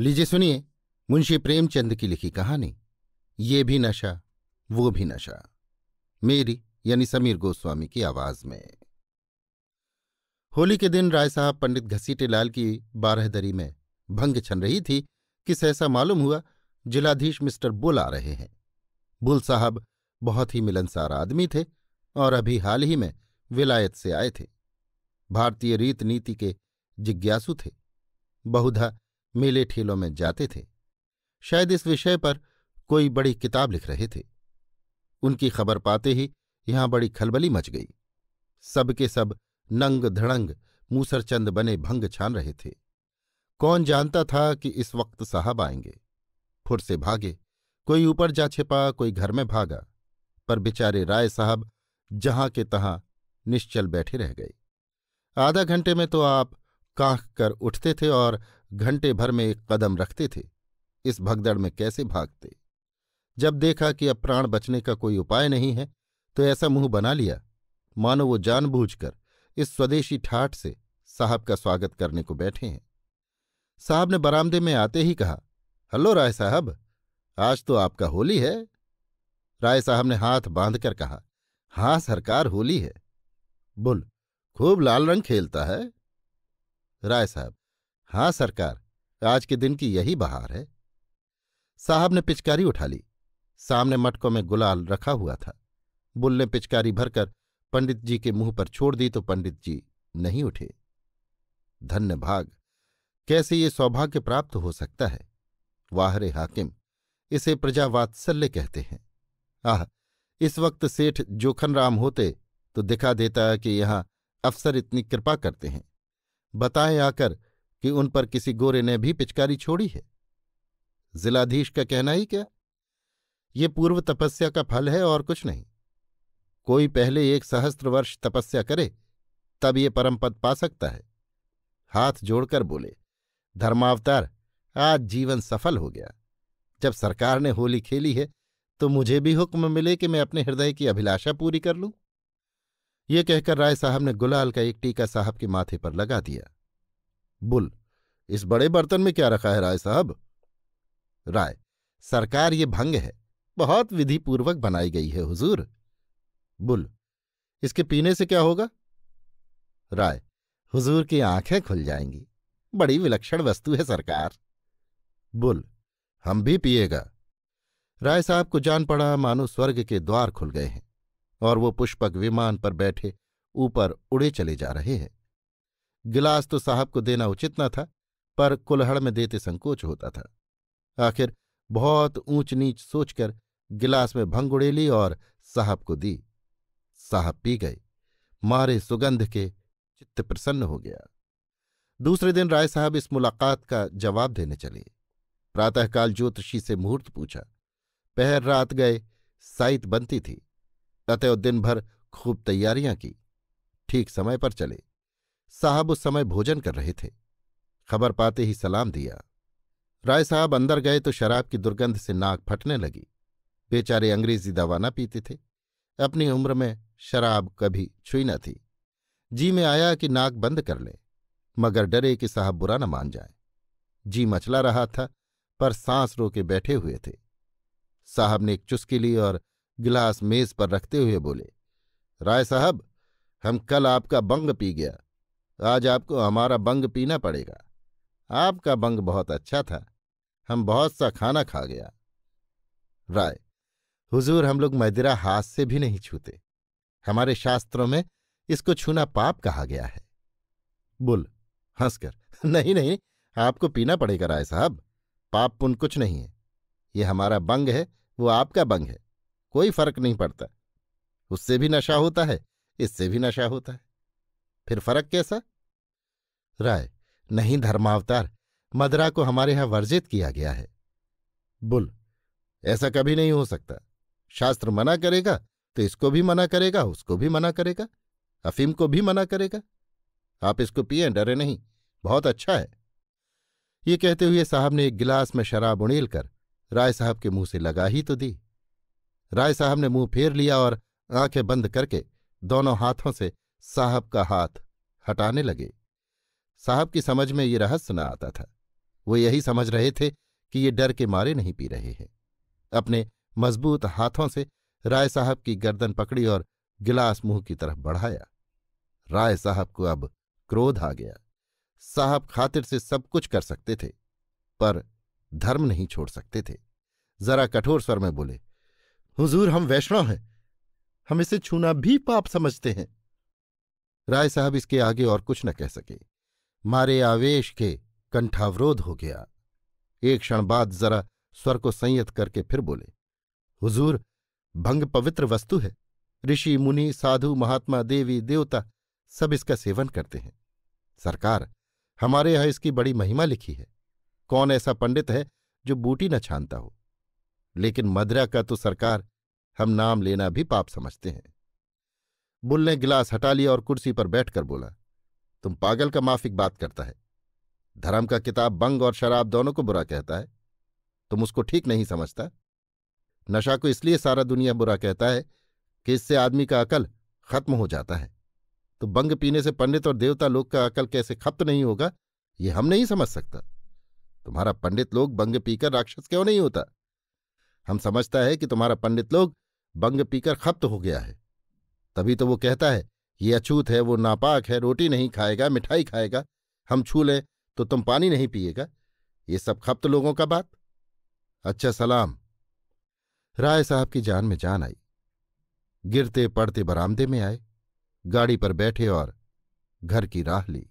लीजिए सुनिए मुंशी प्रेमचंद की लिखी कहानी ये भी नशा वो भी नशा मेरी यानी समीर गोस्वामी की आवाज में होली के दिन राय साहब पंडित घसीटे लाल की बारहदरी में भंग छन रही थी कि सहसा मालूम हुआ जिलाधीश मिस्टर बुल आ रहे हैं बुल साहब बहुत ही मिलनसार आदमी थे और अभी हाल ही में विलायत से आए थे भारतीय रीत नीति के जिज्ञासु थे बहुधा मेले ठेलों में जाते थे शायद इस विषय पर कोई बड़ी किताब लिख रहे थे उनकी खबर पाते ही यहां बड़ी खलबली मच गई सबके सब नंग धड़ंग मूसरचंद बने भंग छान रहे थे कौन जानता था कि इस वक्त साहब आएंगे फुर से भागे कोई ऊपर जा छिपा कोई घर में भागा पर बेचारे राय साहब जहां के तहां निश्चल बैठे रह गए आधा घंटे में तो आप कांख कर उठते थे और घंटे भर में एक कदम रखते थे इस भगदड़ में कैसे भागते जब देखा कि अब प्राण बचने का कोई उपाय नहीं है तो ऐसा मुंह बना लिया मानो वो जानबूझकर इस स्वदेशी ठाठ से साहब का स्वागत करने को बैठे हैं साहब ने बरामदे में आते ही कहा हल्लो राय साहब आज तो आपका होली है राय साहब ने हाथ बांधकर कहा हाँ सरकार होली है बुल खूब लाल रंग खेलता है राय साहब हाँ सरकार आज के दिन की यही बहार है साहब ने पिचकारी उठा ली सामने मटकों में गुलाल रखा हुआ था बुल ने पिचकारी भरकर पंडित जी के मुंह पर छोड़ दी तो पंडित जी नहीं उठे धन्य भाग कैसे ये सौभाग्य प्राप्त हो सकता है वाहरे हाकिम इसे प्रजावात्सल्य कहते हैं आह इस वक्त सेठ जोखनराम होते तो दिखा देता कि यहाँ अफसर इतनी कृपा करते हैं बताएं आकर कि उन पर किसी गोरे ने भी पिचकारी छोड़ी है जिलाधीश का कहना ही क्या ये पूर्व तपस्या का फल है और कुछ नहीं कोई पहले एक सहस्त्र वर्ष तपस्या करे तब ये परम पद पा सकता है हाथ जोड़कर बोले धर्मावतार आज जीवन सफल हो गया जब सरकार ने होली खेली है तो मुझे भी हुक्म मिले कि मैं अपने हृदय की अभिलाषा पूरी कर लूं ये कहकर राय साहब ने गुलाल का एक टीका साहब के माथे पर लगा दिया बुल इस बड़े बर्तन में क्या रखा है राय साहब राय सरकार ये भंग है बहुत विधिपूर्वक बनाई गई है हुजूर बुल इसके पीने से क्या होगा राय हुजूर की आंखें खुल जाएंगी बड़ी विलक्षण वस्तु है सरकार बुल हम भी पिएगा राय साहब को जान पड़ा मानो स्वर्ग के द्वार खुल गए हैं और वो पुष्पक विमान पर बैठे ऊपर उड़े चले जा रहे हैं गिलास तो साहब को देना उचित न था पर कुल्हड़ में देते संकोच होता था आखिर बहुत ऊंच नीच सोचकर गिलास में भंग उड़ेली और साहब को दी साहब पी गए मारे सुगंध के चित्त प्रसन्न हो गया दूसरे दिन राय साहब इस मुलाकात का जवाब देने चले प्रातःकाल ज्योतिषी से मुहूर्त पूछा पहर रात गए साइत बनती थी अतः दिन भर खूब तैयारियां की ठीक समय पर चले साहब उस समय भोजन कर रहे थे खबर पाते ही सलाम दिया राय साहब अंदर गए तो शराब की दुर्गंध से नाक फटने लगी बेचारे अंग्रेजी दवा ना पीते थे अपनी उम्र में शराब कभी छुई न थी जी में आया कि नाक बंद कर ले मगर डरे कि साहब बुरा न मान जाए जी मचला रहा था पर सांस रोके बैठे हुए थे साहब ने एक चुस्की ली और गिलास मेज पर रखते हुए बोले राय साहब हम कल आपका बंग पी गया आज आपको हमारा बंग पीना पड़ेगा आपका बंग बहुत अच्छा था हम बहुत सा खाना खा गया राय हुजूर हम लोग मदिरा हाथ से भी नहीं छूते हमारे शास्त्रों में इसको छूना पाप कहा गया है बुल हंसकर नहीं नहीं आपको पीना पड़ेगा राय साहब पाप पुन कुछ नहीं है ये हमारा बंग है वो आपका बंग है कोई फर्क नहीं पड़ता उससे भी नशा होता है इससे भी नशा होता है फिर फर्क कैसा राय नहीं धर्मावतार मदरा को हमारे यहां वर्जित किया गया है बुल ऐसा कभी नहीं हो सकता शास्त्र मना करेगा तो इसको भी मना करेगा उसको भी मना करेगा अफीम को भी मना करेगा आप इसको पिए डरे नहीं बहुत अच्छा है ये कहते हुए साहब ने एक गिलास में शराब उड़ेल कर राय साहब के मुंह से लगा ही तो दी राय साहब ने मुंह फेर लिया और आंखें बंद करके दोनों हाथों से साहब का हाथ हटाने लगे साहब की समझ में ये रहस्य न आता था वो यही समझ रहे थे कि ये डर के मारे नहीं पी रहे हैं अपने मजबूत हाथों से राय साहब की गर्दन पकड़ी और गिलास मुंह की तरफ बढ़ाया राय साहब को अब क्रोध आ गया साहब खातिर से सब कुछ कर सकते थे पर धर्म नहीं छोड़ सकते थे जरा कठोर स्वर में बोले हुजूर हम वैष्णव हैं हम इसे छूना भी पाप समझते हैं राय साहब इसके आगे और कुछ न कह सके मारे आवेश के कंठावरोध हो गया एक क्षण बाद जरा स्वर को संयत करके फिर बोले हुजूर भंग पवित्र वस्तु है ऋषि मुनि साधु महात्मा देवी देवता सब इसका सेवन करते हैं सरकार हमारे यहां इसकी बड़ी महिमा लिखी है कौन ऐसा पंडित है जो बूटी न छानता हो लेकिन मदरा का तो सरकार हम नाम लेना भी पाप समझते हैं बुल ने गिलास हटा लिया और कुर्सी पर बैठकर बोला तुम पागल का माफिक बात करता है धर्म का किताब बंग और शराब दोनों को बुरा कहता है तुम उसको ठीक नहीं समझता नशा को इसलिए सारा दुनिया बुरा कहता है कि इससे आदमी का अकल खत्म हो जाता है तो बंग पीने से पंडित और देवता लोग का अकल कैसे खप्त नहीं होगा ये हम नहीं समझ सकता तुम्हारा पंडित लोग बंग पीकर राक्षस क्यों नहीं होता हम समझता है कि तुम्हारा पंडित लोग बंग पीकर खप्त हो गया है तभी तो वो कहता है ये अछूत है वो नापाक है रोटी नहीं खाएगा मिठाई खाएगा हम छू लें तो तुम पानी नहीं पिएगा ये सब खप्त लोगों का बात अच्छा सलाम राय साहब की जान में जान आई गिरते पड़ते बरामदे में आए गाड़ी पर बैठे और घर की राह ली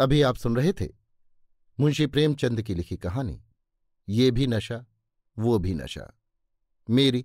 अभी आप सुन रहे थे मुंशी प्रेमचंद की लिखी कहानी ये भी नशा वो भी नशा मेरी